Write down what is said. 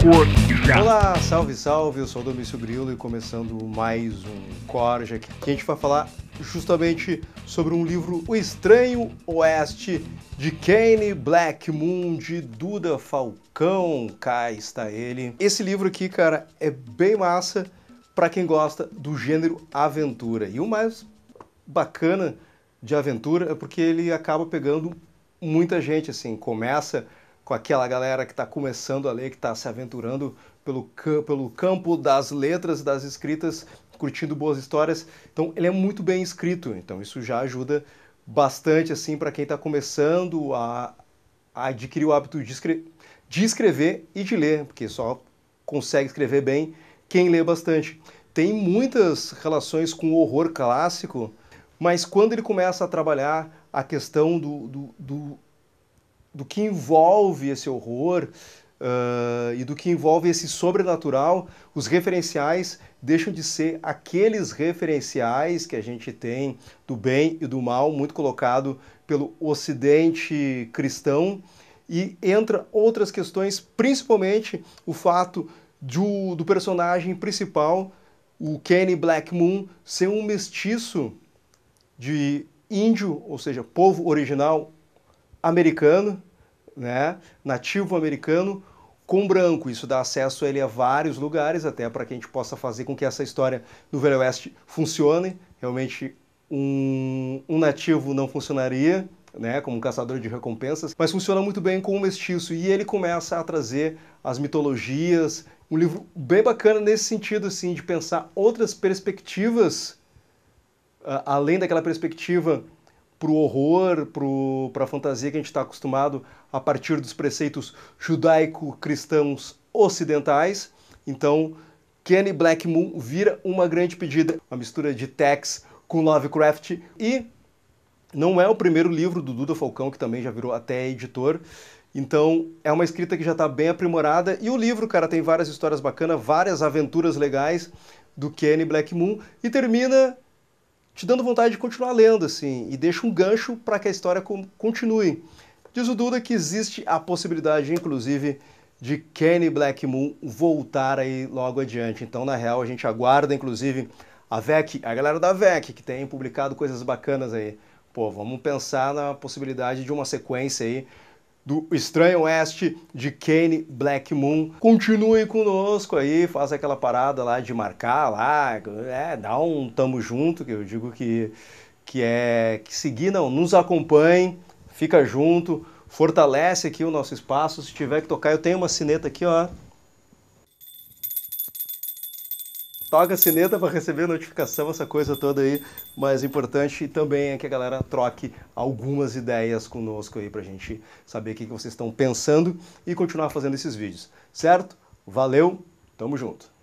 Corja. Olá, salve, salve, eu sou o Domício Grillo e começando mais um Corja aqui, que a gente vai falar justamente sobre um livro O Estranho Oeste de Kane Black Moon de Duda Falcão. Cá está ele. Esse livro aqui, cara, é bem massa para quem gosta do gênero aventura. E o mais bacana de aventura é porque ele acaba pegando muita gente assim, começa com aquela galera que está começando a ler, que está se aventurando pelo, pelo campo das letras, das escritas, curtindo boas histórias. Então ele é muito bem escrito, então isso já ajuda bastante assim para quem está começando a, a, adquirir o hábito de, escre de escrever e de ler, porque só consegue escrever bem quem lê bastante. Tem muitas relações com o horror clássico, mas quando ele começa a trabalhar a questão do, do, do do que envolve esse horror uh, e do que envolve esse sobrenatural, os referenciais deixam de ser aqueles referenciais que a gente tem do bem e do mal, muito colocado pelo Ocidente cristão, e entra outras questões, principalmente o fato do, do personagem principal, o Kenny Black Moon, ser um mestiço de índio, ou seja, povo original americano, né, nativo americano com branco. Isso dá acesso a ele a vários lugares, até para que a gente possa fazer com que essa história do Velho Oeste funcione. Realmente, um, um nativo não funcionaria, né, como um caçador de recompensas, mas funciona muito bem com o mestiço. E ele começa a trazer as mitologias. Um livro bem bacana nesse sentido, assim, de pensar outras perspectivas, uh, além daquela perspectiva para o horror, para a fantasia que a gente está acostumado a partir dos preceitos judaico-cristãos ocidentais. Então, Kenny Black Moon vira uma grande pedida, uma mistura de Tex com Lovecraft e não é o primeiro livro do Duda Falcão, que também já virou até editor. Então, é uma escrita que já está bem aprimorada. E o livro, cara, tem várias histórias bacanas, várias aventuras legais do Kenny Black Moon. E termina te dando vontade de continuar lendo, assim, e deixa um gancho para que a história continue. Diz o Duda que existe a possibilidade, inclusive, de Kenny Black Moon voltar aí logo adiante. Então, na real, a gente aguarda, inclusive, a VEC, a galera da VEC, que tem publicado coisas bacanas aí. Pô, vamos pensar na possibilidade de uma sequência aí do Estranho Oeste de Kane Black Moon. Continue conosco aí, faça aquela parada lá de marcar lá, é, dá um tamo junto, que eu digo que, que é que seguir, não, nos acompanhe, fica junto, fortalece aqui o nosso espaço. Se tiver que tocar, eu tenho uma sineta aqui, ó. toca a sineta para receber notificação, essa coisa toda aí. Mas importante também é que a galera troque algumas ideias conosco aí para a gente saber o que vocês estão pensando e continuar fazendo esses vídeos, certo? Valeu, tamo junto!